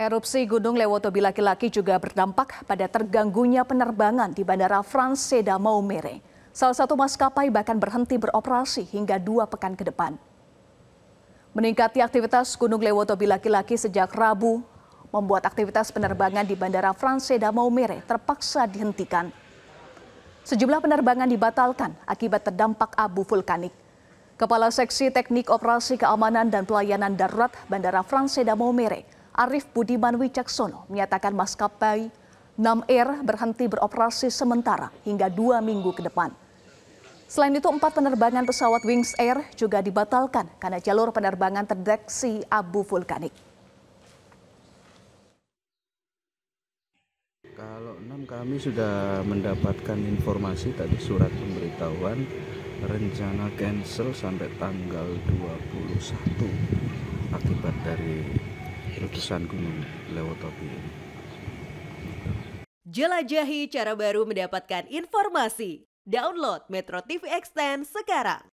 Erupsi Gunung Lewoto Bilaki-Laki juga berdampak pada terganggunya penerbangan di Bandara France Sedamau Mere. Salah satu maskapai bahkan berhenti beroperasi hingga dua pekan ke depan. Meningkatnya aktivitas Gunung Lewoto Bilaki-Laki sejak Rabu membuat aktivitas penerbangan di Bandara France Sedamau Mere terpaksa dihentikan. Sejumlah penerbangan dibatalkan akibat terdampak abu vulkanik. Kepala Seksi Teknik Operasi Keamanan dan Pelayanan Darurat Bandara France Sedamau Mere Arief Budiman Wicaksono menyatakan maskapai 6 Air berhenti beroperasi sementara hingga dua minggu ke depan. Selain itu, empat penerbangan pesawat Wings Air juga dibatalkan karena jalur penerbangan terdeteksi abu vulkanik. Kalau enam kami sudah mendapatkan informasi tadi surat pemberitahuan rencana cancel sampai tanggal 21 akibat dari letusan gunung lewat topi ini. Jelajahi cara baru mendapatkan informasi. Download Metro TV Extend sekarang.